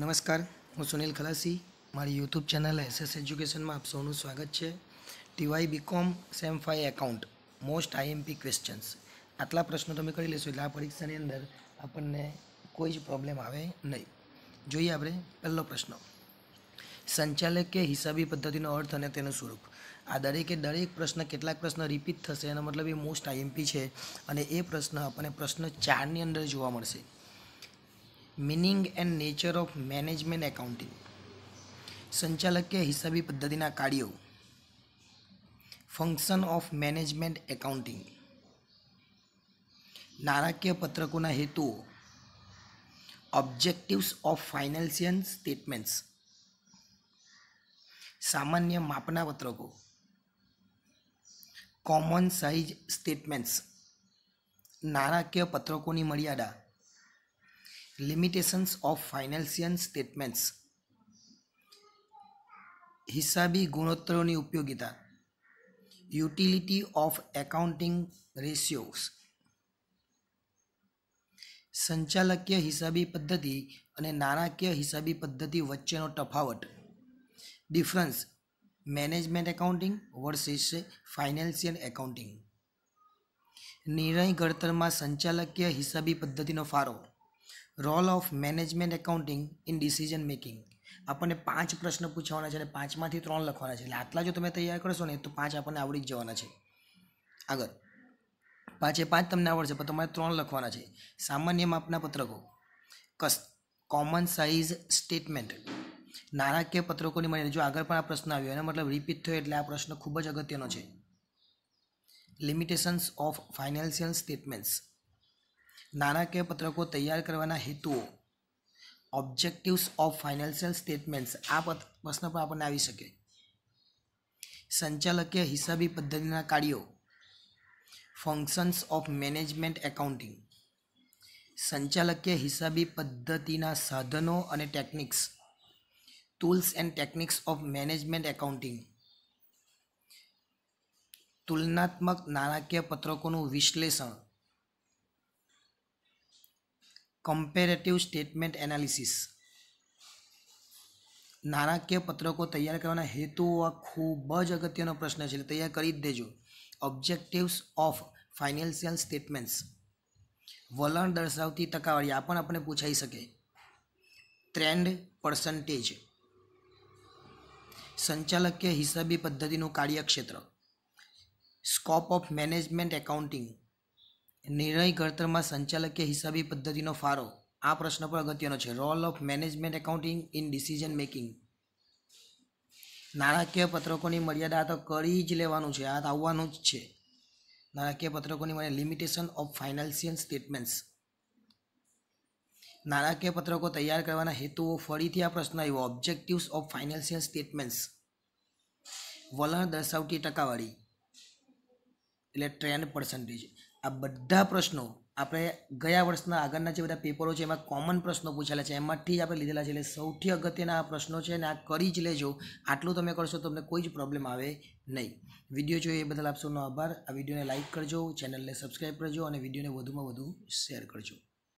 નમસ્કાર હું સુનિલ ખલાસી મારી યુટ્યુબ ચેનલ એસએસ એજ્યુકેશનમાં આપ સૌનું સ્વાગત છે TY BCom sem five account most IMP questions આટલા પ્રશ્નો તમે કરી લેશો એટલે આ પરીક્ષાની અંદર આપણને કોઈ જ પ્રોબ્લેમ આવે નહીં જોઈએ આપણે પહેલો પ્રશ્ન સંચાલક કે હિસાબી પદ્ધતિનો અર્થ અને તેનું સ્વરૂપ આ દરેકે દરેક પ્રશ્ન કેટલાક પ્રશ્ન રિપીટ થશે એનો મતલબ એ મોસ્ટ આઈએમપી છે અને એ પ્રશ્ન આપણને પ્રશ્ન ચારની અંદર જોવા મળશે meaning and nature of management accounting સંચાલકીય હિસાબી પદ્ધતિના કાર્યો ફંક્શન ઓફ મેનેજમેન્ટ એકાઉન્ટિંગ નાણાકીય પત્રકોના હેતુઓ ઓબ્જેક્ટિવ્સ ઓફ ફાઇનાન્શિયલ સ્ટેટમેન્ટ્સ સામાન્ય માપના પત્રકો કોમન સાઇઝ સ્ટેટમેન્ટ્સ નાણાકીય પત્રકોની મર્યાદા લિમિટેશન્સ ઓફ ફાઇનાન્શિયલ સ્ટેટમેન્ટ્સ હિસાબી ગુણોત્તરોની ઉપયોગિતા યુટિલિટી ઓફ એકાઉન્ટિંગ રેશિયોસ સંચાલકીય હિસાબી પદ્ધતિ અને નાણાકીય હિસાબી પદ્ધતિ વચ્ચેનો તફાવત difference management accounting versus financial accounting નિર્ણય ઘડતરમાં સંચાલકીય હિસાબી પદ્ધતિનો ફાળો role of management accounting in decision making આપણને પાંચ પ્રશ્ન પૂછવાના છે અને પાંચમાંથી ત્રણ લખવાના છે એટલે આટલા જો તમે તૈયાર કરશો ને તો પાંચ આપણને આવડી જ જવાના છે આગળ પાંચે પાંચ તમને આવડશે પણ તમારે ત્રણ લખવાના છે સામાન્ય માપના પત્રકો કસ કોમન સાઇઝ સ્ટેટમેન્ટ નાણાકીય પત્રકોની મળીને જો આગળ પણ આ પ્રશ્ન આવ્યો એનો મતલબ રિપીટ થયો એટલે આ પ્રશ્ન ખૂબ જ અગત્યનો છે લિમિટેશન્સ ઓફ ફાઇનાન્શિયલ સ્ટેટમેન્ટ્સ નાણાકીય પત્રકો તૈયાર કરવાના હેતુઓ ઓબ્જેક્ટિવ્સ ઓફ ફાઇનાન્શિયલ સ્ટેટમેન્ટ્સ આ પ્રશ્ન પણ આપણને આવી શકે સંચાલકીય હિસાબી પદ્ધતિના કાર્યો ફંક્શન્સ ઓફ મેનેજમેન્ટ એકાઉન્ટિંગ સંચાલકીય હિસાબી પદ્ધતિના સાધનો અને techniques tools and techniques of management accounting તુલનાત્મક નાણાકીય પત્રકોનું વિશ્લેષણ કમ્પેરેટિવ સ્ટેટમેન્ટ એનાલિસિસ નાણાકીય પત્રકો તૈયાર કરવાના હેતુઓ આ ખૂબ જ અગત્યનો પ્રશ્ન છે એટલે તૈયાર કરી જ દેજો ઓબ્જેક્ટિવ્સ ઓફ ફાઇનાન્શિયલ સ્ટેટમેન્ટ્સ વલણ દર્શાવતી ટકાવારી આ પણ આપણે પૂછાઈ શકે ટ્રેન્ડ પર્સન્ટેજ સંચાલકીય હિસાબી પદ્ધતિનું કાર્યક્ષેત્ર સ્કોપ ઓફ મેનેજમેન્ટ એકાઉન્ટિંગ નિર્ણય ઘડતરમાં સંચાલકીય હિસાબી પદ્ધતિનો ફાળો આ પ્રશ્ન પણ અગત્યનો છે role of management accounting in decision making નાણાકીય પત્રકોની મર્યાદા તો કરી જ લેવાનું છે આ તો આવવાનું જ છે નાણાકીય પત્રકોની મને લિમિટેશન ઓફ ફાઇનાન્શિયલ સ્ટેટમેન્ટ્સ નાણાકીય પત્રકો તૈયાર કરવાના હેતુઓ ફરીથી આ પ્રશ્ન આવ્યો ઓબ્જેક્ટિવ્સ ઓફ ફાઇનાન્શિયલ સ્ટેટમેન્ટ્સ વલણ દર્શાવતી ટકાવારી એટલે ટ્રેન પર્સન્ટેજ આ બધા પ્રશ્નો આપણે ગયા વર્ષના આગળના જે બધા પેપરો છે એમાં કોમન પ્રશ્નો પૂછેલા છે એમાંથી જ આપણે લીધેલા છે એટલે સૌથી અગત્યના આ પ્રશ્નો છે ને આ કરી જ લેજો આટલું તમે કરશો તમને કોઈ જ પ્રોબ્લેમ આવે નહીં વિડીયો જોઈએ એ બદલ આપ સૌનો આભાર આ વિડીયોને લાઇક કરજો ચેનલને સબસ્ક્રાઈબ કરજો અને વિડીયોને વધુમાં વધુ શેર કરજો